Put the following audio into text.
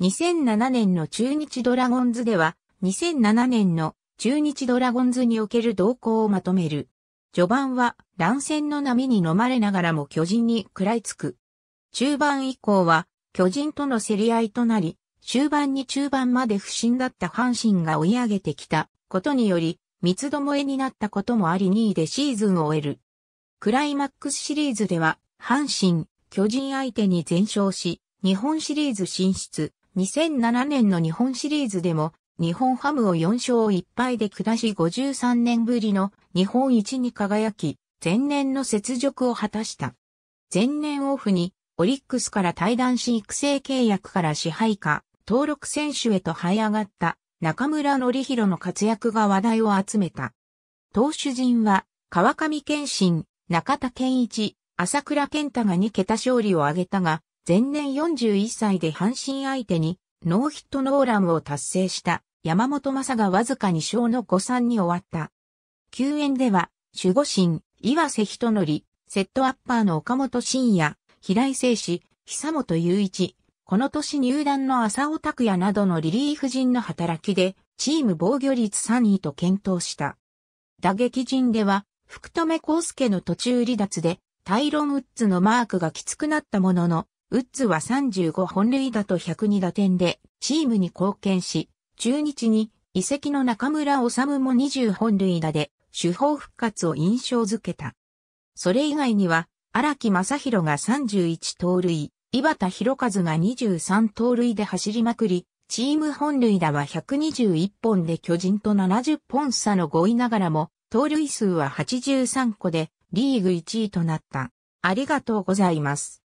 2007年の中日ドラゴンズでは、2007年の中日ドラゴンズにおける動向をまとめる。序盤は乱戦の波に飲まれながらも巨人に食らいつく。中盤以降は巨人との競り合いとなり、終盤に中盤まで不振だった阪神が追い上げてきたことにより、三つどもえになったこともあり2位でシーズンを終える。クライマックスシリーズでは、阪神、巨人相手に全勝し、日本シリーズ進出、2007年の日本シリーズでも、日本ハムを4勝1敗で下し53年ぶりの日本一に輝き、前年の雪辱を果たした。前年オフに、オリックスから対談し育成契約から支配下、登録選手へと這い上がった中村則弘の活躍が話題を集めた。投手陣は、川上健信、中田健一、朝倉健太が2桁勝利を挙げたが、前年41歳で阪神相手にノーヒットノーランを達成した山本昌がわずか2勝の誤算に終わった。救援では守護神、岩瀬人則、セットアッパーの岡本慎也、平井誠志、久本雄一、この年入団の浅尾拓也などのリリーフ陣の働きで、チーム防御率3位と検討した。打撃陣では、福留孝介の途中離脱で、タイロン・ウッズのマークがきつくなったものの、ウッズは35本塁打と102打点でチームに貢献し、中日に遺跡の中村治も20本塁打で手法復活を印象づけた。それ以外には、荒木正宏が31盗塁、井端博和が23盗塁で走りまくり、チーム本塁打は121本で巨人と70本差の5位ながらも、盗塁数は83個でリーグ1位となった。ありがとうございます。